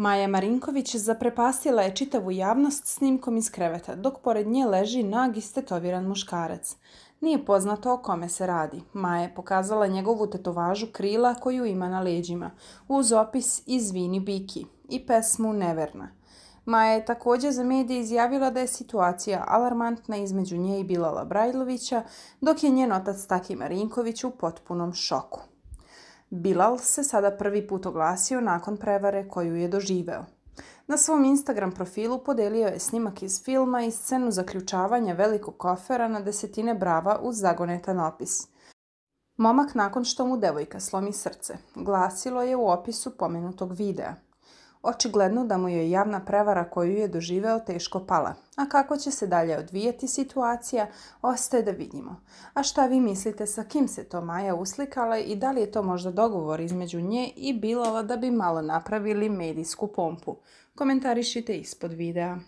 Maja Marinković zaprepastila je čitavu javnost snimkom iz kreveta, dok pored nje leži nag i stetoviran muškarac. Nije poznato o kome se radi. Maja je pokazala njegovu tetovažu krila koju ima na leđima, uz opis Izvini biki i pesmu Neverna. Maja je također za medije izjavila da je situacija alarmantna između nje i Bilala Brajlovića, dok je njen otac Taki Marinković u potpunom šoku. Bilal se sada prvi put oglasio nakon prevare koju je doživeo. Na svom Instagram profilu podelio je snimak iz filma i scenu zaključavanja velikog kofera na desetine brava uz zagonetan opis. Momak nakon što mu devojka slomi srce, glasilo je u opisu pomenutog videa. Očigledno da mu je javna prevara koju je doživeo teško pala, a kako će se dalje odvijeti situacija ostaje da vidimo. A šta vi mislite sa kim se to Maja uslikala i da li je to možda dogovor između nje i Bilova da bi malo napravili medijsku pompu? Komentarišite ispod videa.